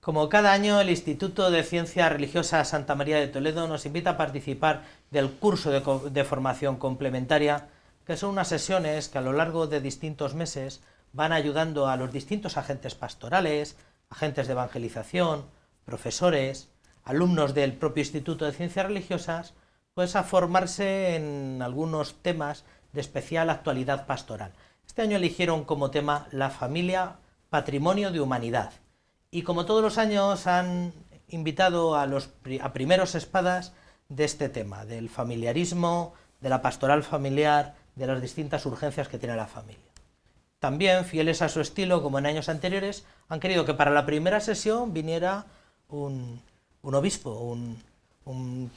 Como cada año, el Instituto de Ciencias Religiosas Santa María de Toledo nos invita a participar del curso de, formación complementaria, que son unas sesiones que a lo largo de distintos meses van ayudando a los distintos agentes pastorales, agentes de evangelización, profesores, alumnos del propio Instituto de Ciencias Religiosas, pues a formarse en algunos temas de especial actualidad pastoral. Este año eligieron como tema la familia, patrimonio de humanidad. Y como todos los años han invitado a los a primeros espadas de este tema, del familiarismo, de la pastoral familiar, de las distintas urgencias que tiene la familia. También, fieles a su estilo, como en años anteriores, han querido que para la primera sesión viniera un, un obispo, un, un,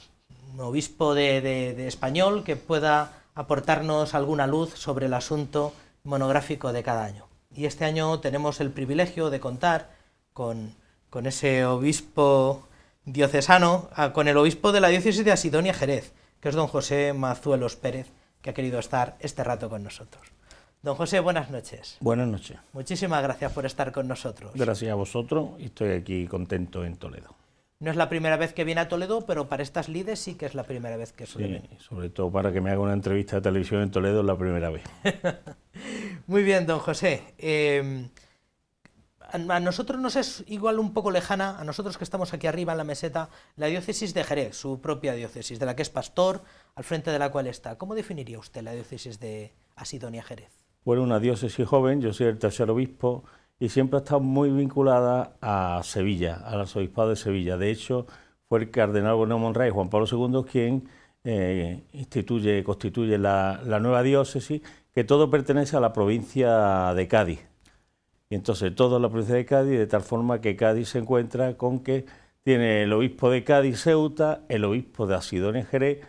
obispo de, de español que pueda aportarnos alguna luz sobre el asunto monográfico de cada año. Y este año tenemos el privilegio de contar con, con ese obispo diocesano, ah, con el obispo de la diócesis de Asidonia Jerez, que es don José Mazuelos Pérez, que ha querido estar este rato con nosotros. Don José, buenas noches. Buenas noches. Muchísimas gracias por estar con nosotros. Gracias a vosotros y estoy aquí contento en Toledo. No es la primera vez que viene a Toledo, pero para estas lides sí que es la primera vez que suele sí, Sobre todo para que me haga una entrevista de televisión en Toledo es la primera vez. Muy bien, don José. Eh, a nosotros nos es igual un poco lejana, a nosotros que estamos aquí arriba en la meseta, la diócesis de Jerez, su propia diócesis, de la que es pastor, al frente de la cual está. ¿Cómo definiría usted la diócesis de Asidonia Jerez? Bueno, pues una diócesis joven, yo soy el tercer obispo y siempre ha estado muy vinculada a Sevilla, al arzobispado de Sevilla. De hecho, fue el cardenal Bueno Monray, Juan Pablo II, quien eh, instituye, constituye la nueva diócesis, que todo pertenece a la provincia de Cádiz y entonces toda la provincia de Cádiz, de tal forma que Cádiz se encuentra con que tiene el obispo de Cádiz Ceuta, el obispo de Asidón en Jerez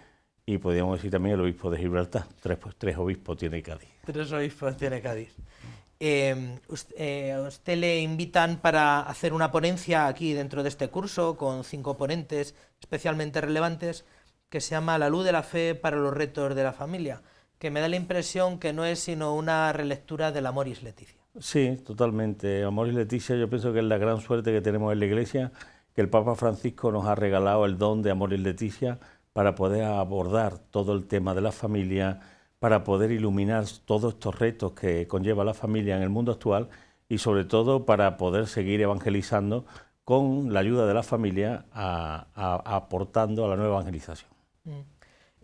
y podríamos decir también el obispo de Gibraltar. Tres, pues, tres obispos tiene Cádiz. Tres obispos tiene Cádiz. Em, usted, eh, usted le invitan para hacer una ponencia aquí dentro de este curso con cinco ponentes especialmente relevantes que se llama La luz de la fe para los retos de la familia, que me da la impresión que no es sino una relectura del Moris Leticia. Sí, totalmente. Amor y Leticia, yo pienso que es la gran suerte que tenemos en la Iglesia, que el Papa Francisco nos ha regalado el don de Amor y Leticia para poder abordar todo el tema de la familia, para poder iluminar todos estos retos que conlleva la familia en el mundo actual y sobre todo para poder seguir evangelizando con la ayuda de la familia a, aportando a la nueva evangelización. Mm.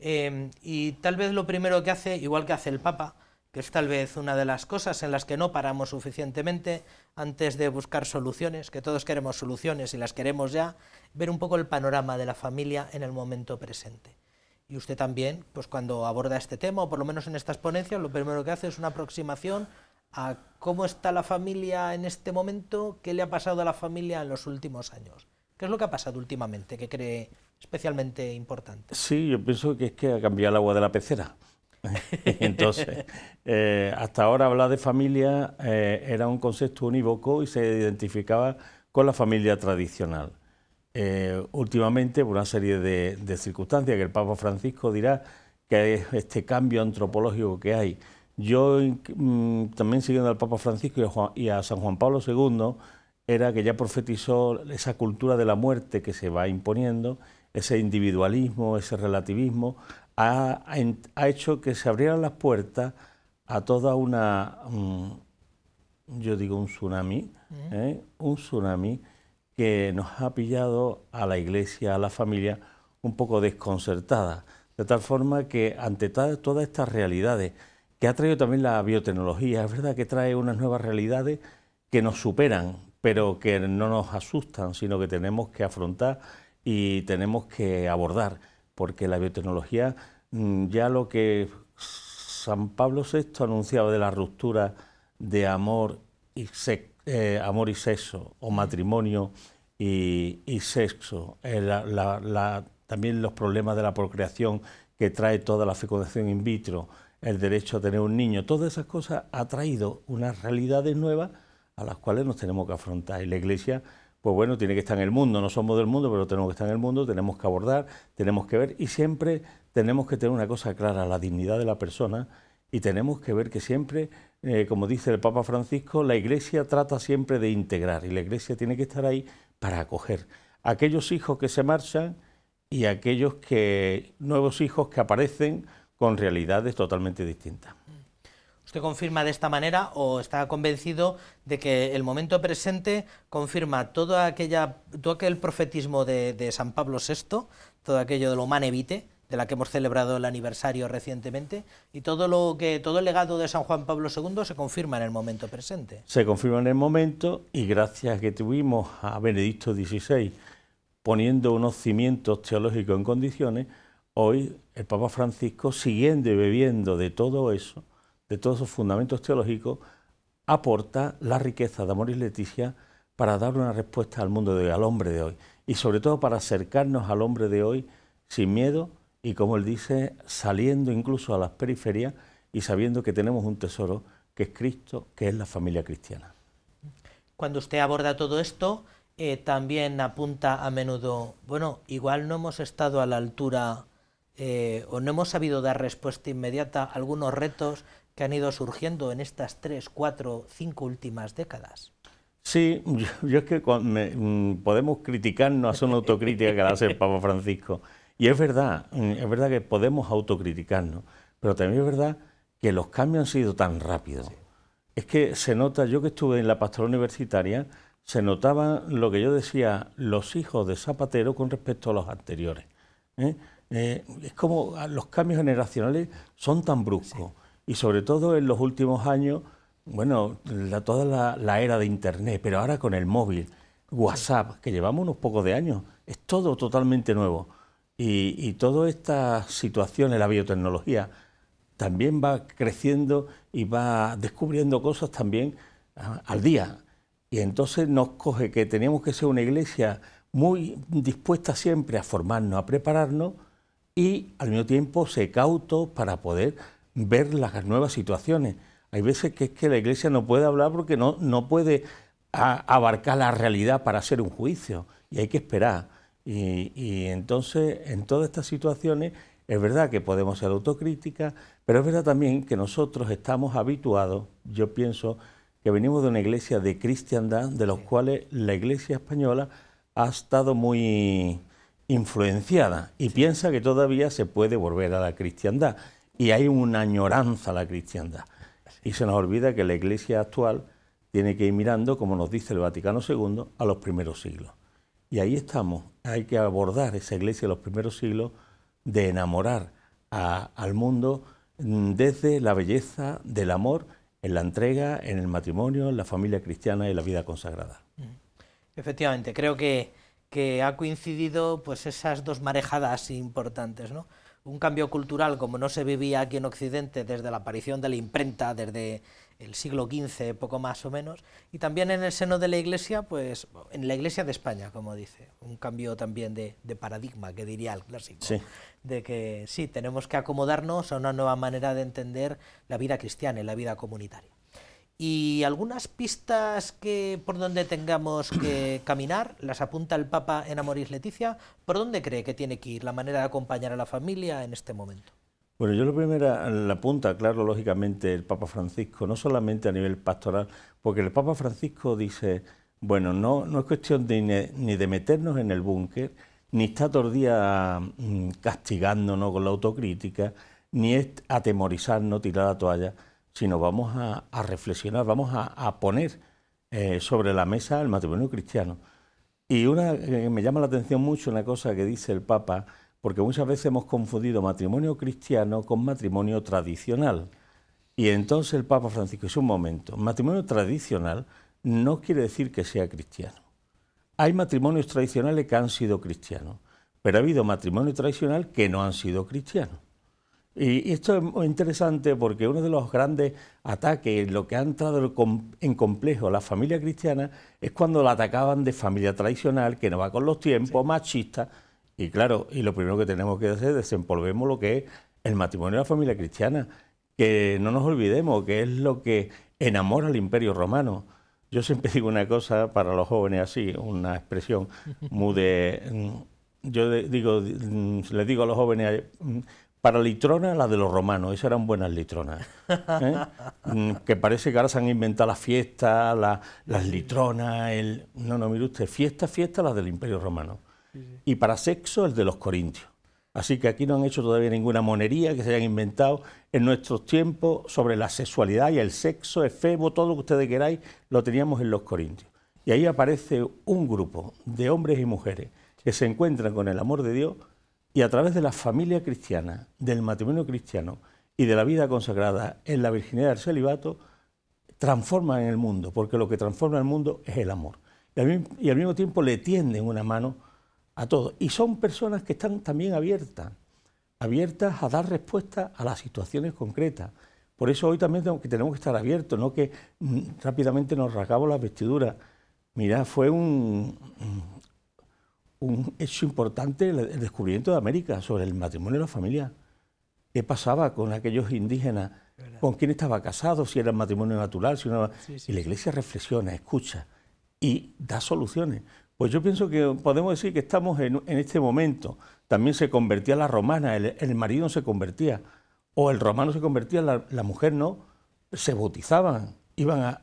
Eh, y tal vez lo primero que hace, igual que hace el Papa, que es tal vez una de las cosas en las que no paramos suficientemente antes de buscar soluciones, que todos queremos soluciones y las queremos ya, ver un poco el panorama de la familia en el momento presente. Y usted también, pues cuando aborda este tema, o por lo menos en estas ponencias, lo primero que hace es una aproximación a cómo está la familia en este momento, qué le ha pasado a la familia en los últimos años. ¿Qué es lo que ha pasado últimamente que cree especialmente importante? Sí, yo pienso que es que ha cambiado el agua de la pecera. Entonces, eh, hasta ahora hablar de familia eh, era un concepto unívoco y se identificaba con la familia tradicional. Eh, últimamente, por una serie de, circunstancias que el Papa Francisco dirá que es este cambio antropológico que hay. Yo, mm, también siguiendo al Papa Francisco y a San Juan Pablo II, era que ya profetizó esa cultura de la muerte que se va imponiendo, ese individualismo, ese relativismo, ha, hecho que se abrieran las puertas a toda una, yo digo un tsunami, ¿eh? un tsunami que nos ha pillado a la iglesia, a la familia, un poco desconcertada. De tal forma que ante todas estas realidades, que ha traído también la biotecnología, es verdad que trae unas nuevas realidades que nos superan, pero que no nos asustan, sino que tenemos que afrontar y tenemos que abordar porque la biotecnología, mm, ya lo que San Pablo VI anunciaba de la ruptura de amor y, eh, amor y sexo, o matrimonio y, sexo, eh, también los problemas de la procreación que trae toda la fecundación in vitro, el derecho a tener un niño, todas esas cosas ha traído unas realidades nuevas a las cuales nos tenemos que afrontar. Y la Iglesia pues bueno, tiene que estar en el mundo, no somos del mundo, pero tenemos que estar en el mundo, tenemos que abordar, tenemos que ver y siempre tenemos que tener una cosa clara, la dignidad de la persona y tenemos que ver que siempre, eh, como dice el Papa Francisco, la Iglesia trata siempre de integrar y la Iglesia tiene que estar ahí para acoger a aquellos hijos que se marchan y a aquellos que, nuevos hijos que aparecen con realidades totalmente distintas. ¿Usted confirma de esta manera o está convencido de que el momento presente confirma todo, aquella, todo aquel profetismo de, San Pablo VI, todo aquello de lo manevite, de la que hemos celebrado el aniversario recientemente, y todo lo que todo el legado de San Juan Pablo II se confirma en el momento presente. Se confirma en el momento y gracias a que tuvimos a Benedicto XVI poniendo unos cimientos teológicos en condiciones, hoy el Papa Francisco siguiendo y bebiendo de todo eso de todos sus fundamentos teológicos, aporta la riqueza de Amor y Leticia para dar una respuesta al mundo de hoy, al hombre de hoy, y sobre todo para acercarnos al hombre de hoy sin miedo y, como él dice, saliendo incluso a las periferias y sabiendo que tenemos un tesoro que es Cristo, que es la familia cristiana. Cuando usted aborda todo esto, eh, también apunta a menudo, bueno, igual no hemos estado a la altura eh, o no hemos sabido dar respuesta inmediata a algunos retos han ido surgiendo en estas tres, cuatro, cinco últimas décadas. Sí, yo, es que mm, podemos criticarnos, hacer una autocrítica que la hace el Papa Francisco. Y es verdad, mm, es verdad que podemos autocriticarnos, pero también es verdad que los cambios han sido tan rápidos. Es que se nota, yo que estuve en la pastora universitaria, se notaba lo que yo decía, los hijos de Zapatero con respecto a los anteriores. ¿eh? Eh, es como ah, los cambios generacionales son tan bruscos y sobre todo en los últimos años, bueno, toda la, era de Internet, pero ahora con el móvil, WhatsApp, que llevamos unos pocos de años, es todo totalmente nuevo. Y, y esta situación en la biotecnología, también va creciendo y va descubriendo cosas también al día. Y entonces nos coge que teníamos que ser una iglesia muy dispuesta siempre a formarnos, a prepararnos y al mismo tiempo se cautó para poder ver las nuevas situaciones. Hay veces que es que la Iglesia no puede hablar porque no, no puede abarcar la realidad para hacer un juicio y hay que esperar. Y, entonces, en todas estas situaciones, es verdad que podemos ser autocrítica, pero es verdad también que nosotros estamos habituados, yo pienso, que venimos de una iglesia de cristiandad, de los cuales la iglesia española ha estado muy influenciada y piensa que todavía se puede volver a la cristiandad y hay una añoranza a la cristiandad. Y se nos olvida que la iglesia actual tiene que ir mirando, como nos dice el Vaticano II, a los primeros siglos. Y ahí estamos, hay que abordar esa iglesia de los primeros siglos de enamorar al mundo mm, desde la belleza del amor en la entrega, en el matrimonio, en la familia cristiana y la vida consagrada. Mm. Efectivamente, creo que, que ha coincidido pues esas dos marejadas importantes, ¿no? un cambio cultural como no se vivía aquí en Occidente desde la aparición de la imprenta, desde el siglo XV, poco más o menos, y también en el seno de la Iglesia, pues en la Iglesia de España, como dice, un cambio también de, paradigma, que diría el clásico, de que sí, tenemos que acomodarnos a una nueva manera de entender la vida cristiana y la vida comunitaria y algunas pistas que por donde tengamos que caminar, las apunta el Papa en Amoris Leticia, ¿por dónde cree que tiene que ir la manera de acompañar a la familia en este momento? Bueno, yo lo primero la apunta, claro, lógicamente el Papa Francisco, no solamente a nivel pastoral, porque el Papa Francisco dice, bueno, no, no es cuestión ni de meternos en el búnker, ni está todo el día mm, castigándonos con la autocrítica, ni es atemorizarnos, tirar la toalla, sino vamos a, reflexionar, vamos a, poner eh, sobre la mesa el matrimonio cristiano. Y una eh, me llama la atención mucho una cosa que dice el Papa, porque muchas veces hemos confundido matrimonio cristiano con matrimonio tradicional. Y entonces el Papa Francisco, es un momento, matrimonio tradicional no quiere decir que sea cristiano. Hay matrimonios tradicionales que han sido cristianos, pero ha habido matrimonio tradicional que no han sido cristianos. Y esto es muy interesante porque uno de los grandes ataques, lo que ha entrado en complejo la familia cristiana, es cuando la atacaban de familia tradicional, que no va con los tiempos, machista. Y claro, y lo primero que tenemos que hacer es desempolvemos lo que es el matrimonio de la familia cristiana, que no nos olvidemos que es lo que enamora al imperio romano. Yo siempre digo una cosa para los jóvenes así, una expresión muy de... Mm, yo digo, mm, le digo a los jóvenes, para litrona, las de los romanos, esas eran buenas litronas. ¿eh? Mm, que parece que ahora se han inventado las fiestas, las litronas, el... No, no, mire usted, fiesta, fiesta, las del Imperio Romano. Y para sexo, el de los corintios. Así que aquí no han hecho todavía ninguna monería que se hayan inventado en nuestros tiempos sobre la sexualidad y el sexo, el todo lo que ustedes queráis, lo teníamos en los corintios. Y ahí aparece un grupo de hombres y mujeres que se encuentran con el amor de Dios y a través de la familia cristiana, del matrimonio cristiano y de la vida consagrada en la virginidad del celibato, transforman el mundo, porque lo que transforma el mundo es el amor. Y al, mismo, tiempo le tienden una mano a todos. Y son personas que están también abiertas, abiertas a dar respuesta a las situaciones concretas. Por eso hoy también tenemos que, estar abiertos, no que mm, rápidamente nos rasgamos las vestiduras. mira, fue un, un hecho importante el descubrimiento de América sobre el matrimonio y la familia. ¿Qué pasaba con aquellos indígenas? ¿Con quién estaba casado? Si era matrimonio natural, si y la Iglesia reflexiona, escucha y da soluciones. Pues yo pienso que podemos decir que estamos en, este momento. También se convertía la romana, el, marido se convertía, o el romano se convertía, la, mujer no. Se bautizaban, iban a.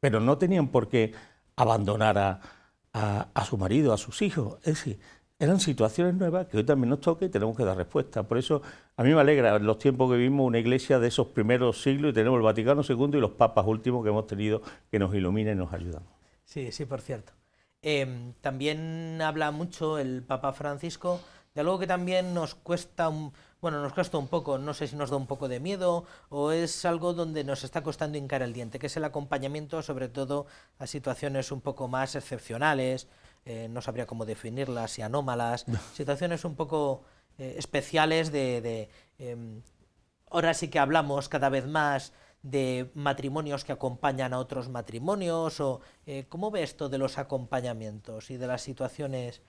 Pero no tenían por qué abandonar a, a, su marido, a sus hijos. Es decir, eran situaciones nuevas que hoy también nos toca y tenemos que dar respuesta. Por eso a mí me alegra los tiempos que vivimos una iglesia de esos primeros siglos y tenemos el Vaticano II y los papas últimos que hemos tenido que nos iluminen y nos ayudan. Sí, sí, por cierto. Em, también habla mucho el Papa Francisco de algo que también nos cuesta un, bueno, nos cuesta un poco, no sé si nos da un poco de miedo o es algo donde nos está costando hincar el diente, que es el acompañamiento sobre todo a situaciones un poco más excepcionales, eh, no sabría cómo definirlas, si anómalas, situaciones un poco eh, especiales de... Em, ahora sí que hablamos cada vez más de matrimonios que acompañan a otros matrimonios o eh, cómo ve esto de los acompañamientos y de las situaciones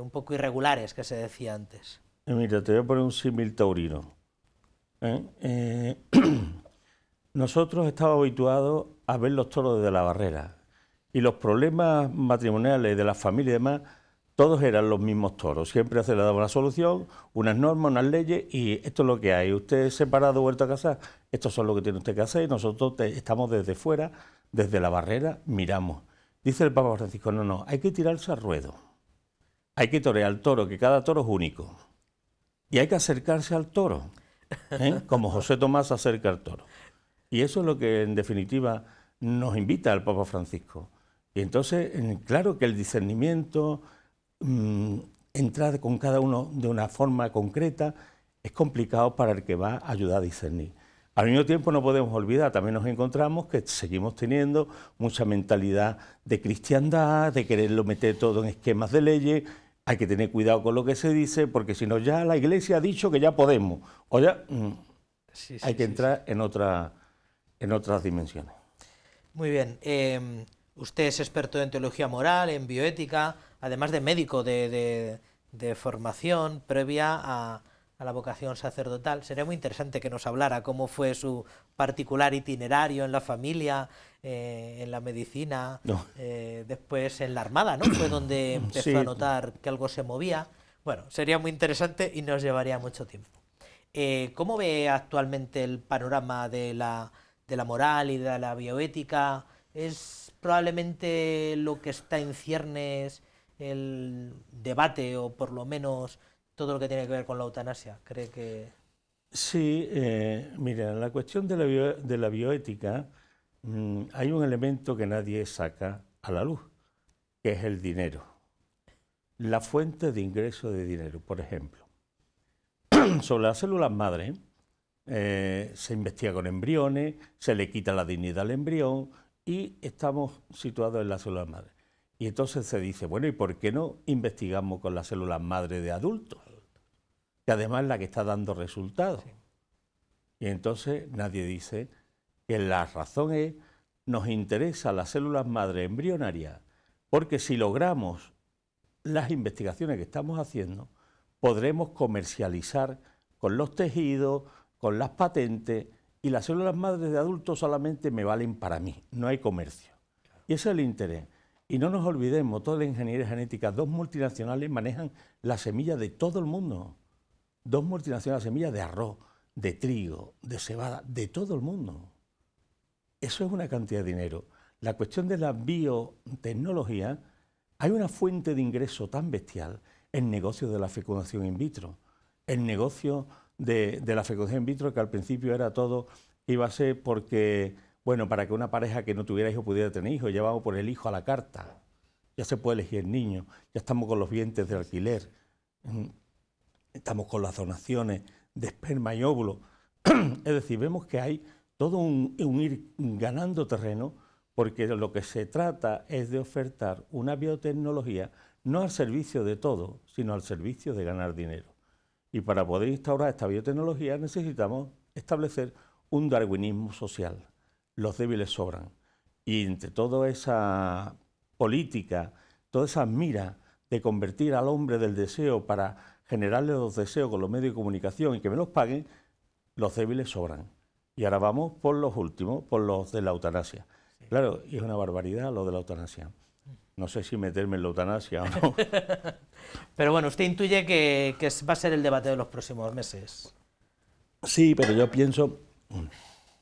un poco irregulares que se decía antes. Eh, mira, te voy a poner un símil taurino. Eh, eh, nosotros estamos habituados a ver los toros desde la barrera y los problemas matrimoniales de las familias y demás, todos eran los mismos toros. Siempre se le daba una solución, unas normas, unas leyes y esto es lo que hay. Usted es separado, vuelto a casa, esto es lo que tiene usted que hacer y nosotros estamos desde fuera, desde la barrera, miramos. Dice el Papa Francisco, no, no, hay que tirarse al ruedo. Hay que torear al toro, que cada toro es único. Y hay que acercarse al toro, ¿eh? como José Tomás acerca al toro. Y eso es lo que en definitiva nos invita al Papa Francisco. Y entonces, claro que el discernimiento, mm, entrar con cada uno de una forma concreta, es complicado para el que va a ayudar a discernir. Al mismo tiempo no podemos olvidar, también nos encontramos que seguimos teniendo mucha mentalidad de cristiandad, de quererlo meter todo en esquemas de leyes, hay que tener cuidado con lo que se dice, porque si no, ya la iglesia ha dicho que ya podemos. O ya mm, hay que entrar En, otra, en otras dimensiones. Muy bien. Em, usted es experto en teología moral, en bioética, además de médico de formación previa a, a la vocación sacerdotal. Sería muy interesante que nos hablara cómo fue su particular itinerario en la familia, eh, en la medicina, eh, después en la Armada, ¿no? Fue donde empezó a notar que algo se movía. Bueno, sería muy interesante y nos llevaría mucho tiempo. Eh, ¿Cómo ve actualmente el panorama de la, de la moral y de la bioética? ¿Es probablemente lo que está en ciernes el debate o por lo menos todo lo que tiene que ver con la eutanasia? ¿Cree que...? Sí, eh, mira, en la cuestión de la, bioética mm, hay un elemento que nadie saca a la luz, que es el dinero. La fuente de ingreso de dinero, por ejemplo. Sobre las células madre eh, se investiga con embriones, se le quita la dignidad al embrión y estamos situados en las células madre. Y entonces se dice, bueno, ¿y por qué no investigamos con las células madre de adultos? que además la que está dando resultados. Y entonces nadie dice que la razón es, nos interesa las células madre embrionarias, porque si logramos las investigaciones que estamos haciendo, podremos comercializar con los tejidos, con las patentes, y las células madres de adultos solamente me valen para mí, no hay comercio. Y ese es el interés. Y no nos olvidemos, toda la ingeniería genética, dos multinacionales manejan la semilla de todo el mundo dos multinacionales semillas de arroz, de trigo, de cebada, de todo el mundo. Eso es una cantidad de dinero. La cuestión de la biotecnología, hay una fuente de ingreso tan bestial, el negocio de la fecundación in vitro, el negocio de, la fecundación in vitro que al principio era todo, iba a ser porque, bueno, para que una pareja que no tuviera hijo pudiera tener hijos, ya por el hijo a la carta, ya se puede elegir el niño, ya estamos con los dientes de alquiler estamos con las donaciones de esperma y óvulo. es decir, vemos que hay todo un, un ir ganando terreno porque lo que se trata es de ofertar una biotecnología no al servicio de todo, sino al servicio de ganar dinero. Y para poder instaurar esta biotecnología necesitamos establecer un darwinismo social. Los débiles sobran. Y entre toda esa política, toda esa mira de convertir al hombre del deseo para generarles los deseos con los medios de comunicación y que me los paguen, los débiles sobran. Y ahora vamos por los últimos, por los de la eutanasia. Claro, y es una barbaridad lo de la eutanasia. No sé si meterme en la eutanasia o no. pero bueno, usted intuye que, va a ser el debate de los próximos meses. Sí, pero yo pienso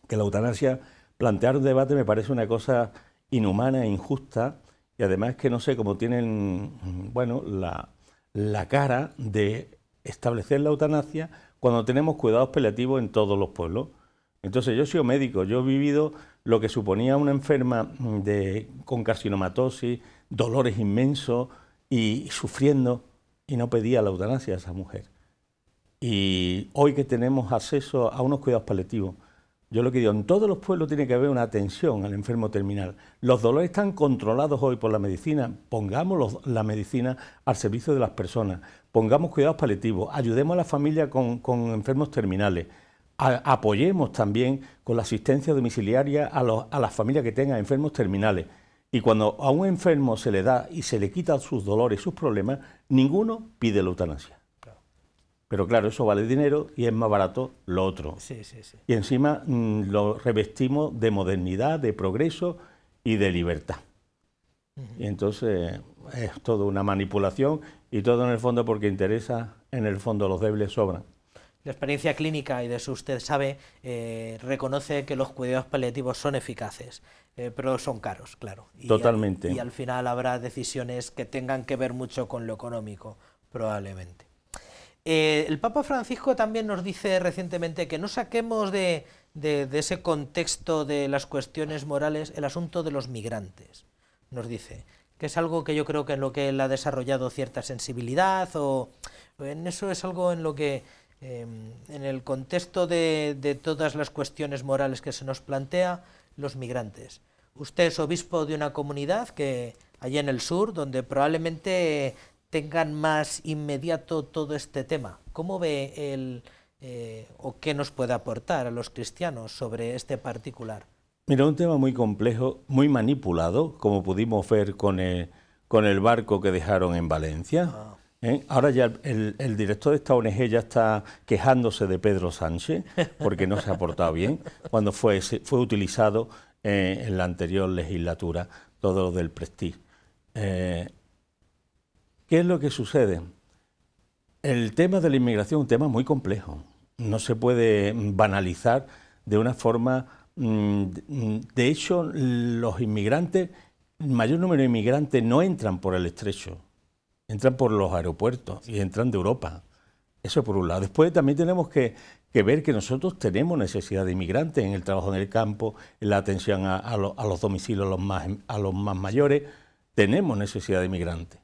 que la eutanasia, plantear un debate me parece una cosa inhumana e injusta y además que no sé cómo tienen, bueno, la, la cara de establecer la eutanasia cuando tenemos cuidados paliativos en todos los pueblos. Entonces, yo he sido médico, yo he vivido lo que suponía una enferma de, con carcinomatosis, dolores inmensos y sufriendo, y no pedía la eutanasia a esa mujer. Y hoy que tenemos acceso a unos cuidados paliativos yo lo que digo, en todos los pueblos tiene que haber una atención al enfermo terminal. Los dolores están controlados hoy por la medicina. Pongamos la medicina al servicio de las personas. Pongamos cuidados paliativos. Ayudemos a la familia con, enfermos terminales. apoyemos también con la asistencia domiciliaria a, las familias que tengan enfermos terminales. Y cuando a un enfermo se le da y se le quitan sus dolores, sus problemas, ninguno pide la eutanasia. Pero claro, eso vale dinero y es más barato lo otro. Y encima mm, lo revestimos de modernidad, de progreso y de libertad. Y entonces es toda una manipulación y todo en el fondo porque interesa, en el fondo los débiles sobran. La experiencia clínica, y de eso usted sabe, eh, reconoce que los cuidados paliativos son eficaces, eh, pero son caros, claro. Totalmente. y al final habrá decisiones que tengan que ver mucho con lo económico, probablemente. Eh, el Papa Francisco también nos dice recientemente que no saquemos de, ese contexto de las cuestiones morales el asunto de los migrantes, nos dice, que es algo que yo creo que en lo que él ha desarrollado cierta sensibilidad o en eso es algo en lo que em, en el contexto de, de todas las cuestiones morales que se nos plantea, los migrantes. Usted es obispo de una comunidad que allí en el sur, donde probablemente tengan más inmediato todo este tema. ¿Cómo ve él eh, o qué nos puede aportar a los cristianos sobre este particular? Mira, un tema muy complejo, muy manipulado, como pudimos ver con el, con el barco que dejaron en Valencia. Ah. ¿eh? Ahora ya el, director de esta ONG ya está quejándose de Pedro Sánchez porque no se ha portado bien cuando fue, fue utilizado eh, en la anterior legislatura todo lo del Prestige. ¿Qué es lo que sucede? El tema de la inmigración es un tema muy complejo. No se puede banalizar de una forma... Mm, de hecho, los inmigrantes, el mayor número de inmigrantes no entran por el estrecho, entran por los aeropuertos y entran de Europa. Eso por un lado. Después también tenemos que, ver que nosotros tenemos necesidad de inmigrantes en el trabajo en el campo, en la atención a, los domicilios a los más mayores. Tenemos necesidad de inmigrantes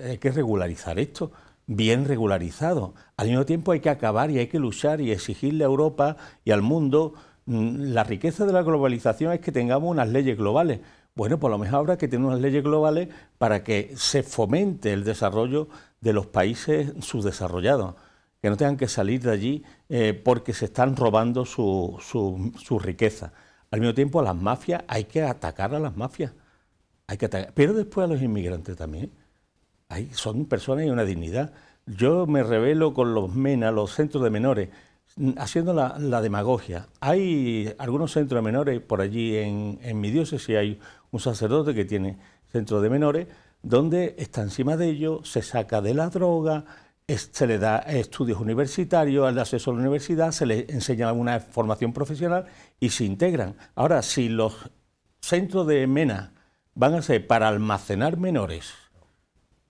hay que regularizar esto, bien regularizado. Al mismo tiempo hay que acabar y hay que luchar y exigirle a Europa y al mundo mm, la riqueza de la globalización es que tengamos unas leyes globales. Bueno, por pues lo mejor habrá que tener unas leyes globales para que se fomente el desarrollo de los países subdesarrollados, que no tengan que salir de allí eh, porque se están robando su, su, su riqueza. Al mismo tiempo, a las mafias hay que atacar a las mafias hay que Pero después a los inmigrantes también. son personas y una dignidad. Yo me revelo con los MENA, los centros de menores, haciendo la, demagogia. Hay algunos centros de menores por allí en, mi diócesis, hay un sacerdote que tiene centros de menores, donde está encima de ellos, se saca de la droga, se le da estudios universitarios, al acceso a la universidad, se le enseña una formación profesional y se integran. Ahora, si los centros de MENA van a ser para almacenar menores,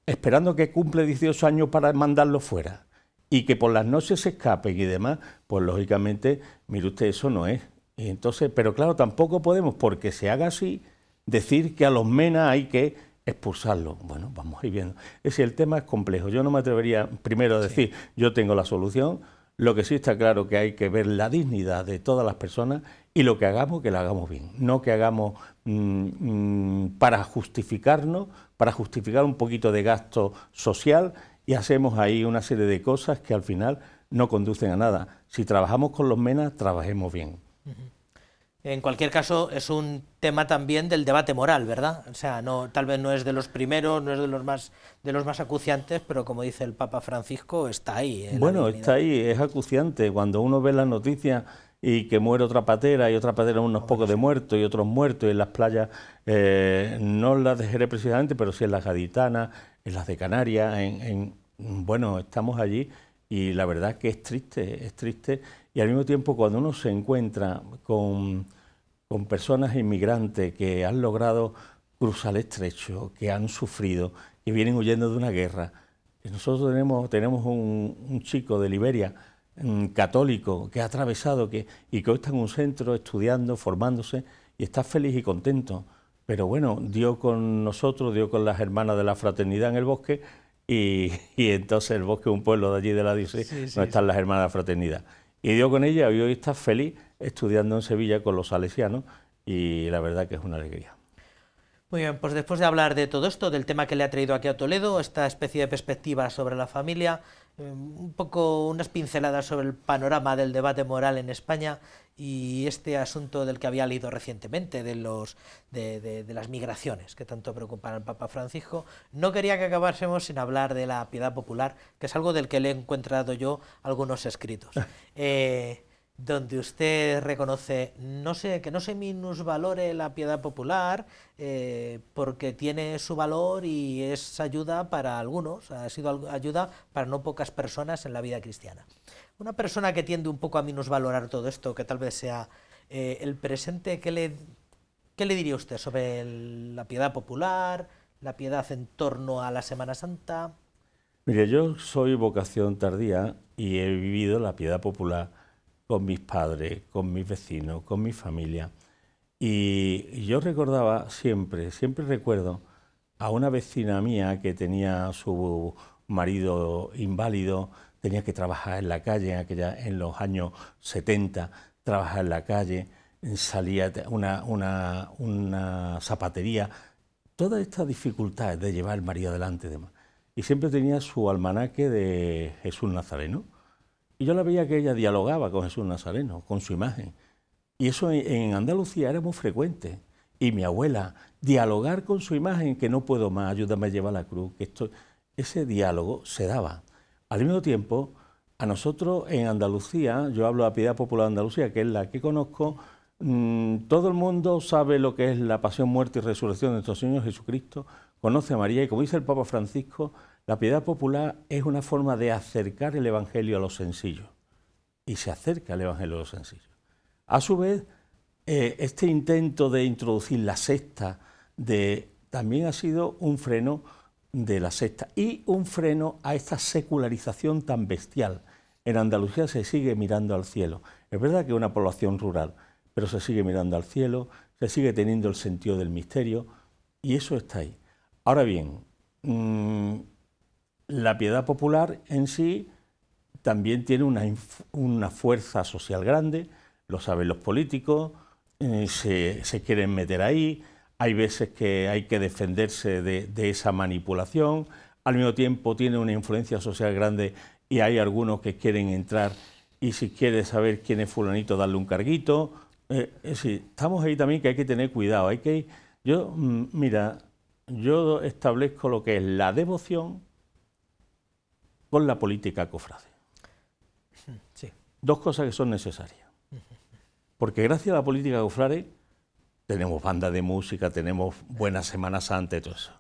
esperando que cumple 18 años para mandarlo fuera y que por las noches se escape y demás, pues lógicamente, mire usted, eso no es. Y entonces, pero claro, tampoco podemos, porque se haga así, decir que a los MENA hay que expulsarlo. Bueno, vamos a ir viendo. Es el tema es complejo. Yo no me atrevería primero a decir, yo tengo la solución. Lo que sí está claro que hay que ver la dignidad de todas las personas y lo que hagamos, que lo hagamos bien, no que hagamos mm, mm, para justificarnos, para justificar un poquito de gasto social y hacemos ahí una serie de cosas que al final no conducen a nada. Si trabajamos con los menas, trabajemos bien. En cualquier caso, es un tema también del debate moral, ¿verdad? O sea, no, tal vez no es de los primeros, no es de los más, de los más acuciantes, pero como dice el Papa Francisco, está ahí. Eh, bueno, está ahí, es acuciante. Cuando uno ve las noticias y que muere otra patera y otra patera unos pocos de muertos y otros muertos y en las playas, eh, no las dejaré precisamente, pero sí en las gaditanas, en las de Canarias, en, bueno, estamos allí y la verdad que es triste, es triste y al mismo tiempo cuando uno se encuentra con, personas inmigrantes que han logrado cruzar el estrecho, que han sufrido, y vienen huyendo de una guerra, nosotros tenemos, tenemos un, un chico de Liberia, católico que ha atravesado que, y que hoy está en un centro estudiando, formándose y está feliz y contento. Pero bueno, dio con nosotros, dio con las hermanas de la fraternidad en el bosque y, entonces el bosque es un pueblo de allí de la dice no están las hermanas de la fraternidad. Y dio con ella y hoy está feliz estudiando en Sevilla con los salesianos y la verdad que es una alegría. Muy bien, pues después de hablar de todo esto, del tema que le ha traído aquí a Toledo, esta especie de perspectiva sobre la familia, em, un poco unas pinceladas sobre el panorama del debate moral en España y este asunto del que había leído recientemente, de, los, de, las migraciones que tanto preocupan al Papa Francisco, no quería que acabásemos sin hablar de la piedad popular, que es algo del que le he encontrado yo algunos escritos. Eh, donde usted reconoce no sé, que no se minusvalore la piedad popular eh, porque tiene su valor y es ayuda para algunos, ha sido ayuda para no pocas personas en la vida cristiana. Una persona que tiende un poco a minusvalorar todo esto, que tal vez sea eh, el presente, ¿qué le, ¿qué le diría usted sobre la piedad popular, la piedad en torno a la Semana Santa? Mire, yo soy vocación tardía y he vivido la piedad popular con mis padres, con mis vecinos, con mi familia. Y yo recordaba siempre, siempre recuerdo a una vecina mía que tenía su marido inválido, tenía que trabajar en la calle en, aquella, en los años 70, trabajar en la calle, salía una, una, zapatería, todas estas dificultades de llevar el marido adelante Y siempre tenía su almanaque de Jesús Nazareno y yo la veía que ella dialogaba con Jesús Nazareno, con su imagen. Y eso en Andalucía era muy frecuente. Y mi abuela, dialogar con su imagen, que no puedo más, ayúdame a llevar la cruz, que ese diálogo se daba. Al mismo tiempo, a nosotros en Andalucía, yo hablo de la piedad popular de Andalucía, que es la que conozco, mm, todo el mundo sabe lo que es la pasión, muerte y resurrección de nuestro Señor Jesucristo, conoce a María y como dice el Papa Francisco, la piedad popular es una forma de acercar el Evangelio a los sencillos. Y se acerca el Evangelio a los sencillos. A su vez, eh, este intento de introducir la sexta también ha sido un freno de la sexta y un freno a esta secularización tan bestial. En Andalucía se sigue mirando al cielo. Es verdad que es una población rural, pero se sigue mirando al cielo, se sigue teniendo el sentido del misterio y eso está ahí. Ahora bien, mm, la piedad popular en sí también tiene una, fuerza social grande, lo saben los políticos, eh, se, quieren meter ahí, hay veces que hay que defenderse de, esa manipulación, al mismo tiempo tiene una influencia social grande y hay algunos que quieren entrar y si quiere saber quién es fulanito, darle un carguito. Eh, estamos ahí también que hay que tener cuidado. Hay que, yo, mm, mira, yo establezco lo que es la devoción con la política cofrade. Dos cosas que son necesarias. Porque gracias a la política cofrade tenemos bandas de música, tenemos buenas semanas y todo eso.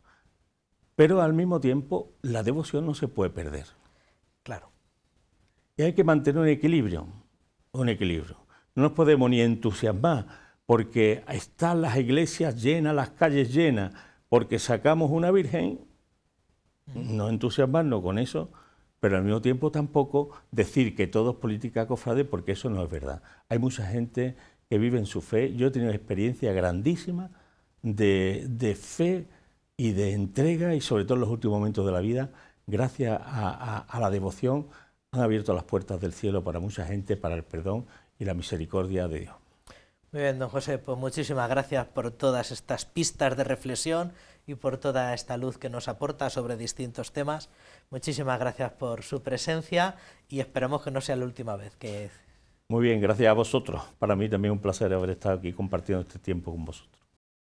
Pero al mismo tiempo la devoción no se puede perder. Claro. Y hay que mantener un equilibrio, un equilibrio. No nos podemos ni entusiasmar porque están las iglesias llenas, las calles llenas, porque sacamos una virgen, no entusiasmarnos con eso, pero al mismo tiempo tampoco decir que todo es política cofrade porque eso no es verdad. Hay mucha gente que vive en su fe. Yo he tenido una experiencia grandísima de, fe y de entrega y sobre todo en los últimos momentos de la vida, gracias a, a la devoción, han abierto las puertas del cielo para mucha gente, para el perdón y la misericordia de Dios. Muy bien, don José, pues muchísimas gracias por todas estas pistas de reflexión y por toda esta luz que nos aporta sobre distintos temas. Muchísimas gracias por su presencia y esperamos que no sea la última vez que... Muy bien, gracias a vosotros. Para mí también un placer haber estado aquí compartiendo este tiempo con vosotros.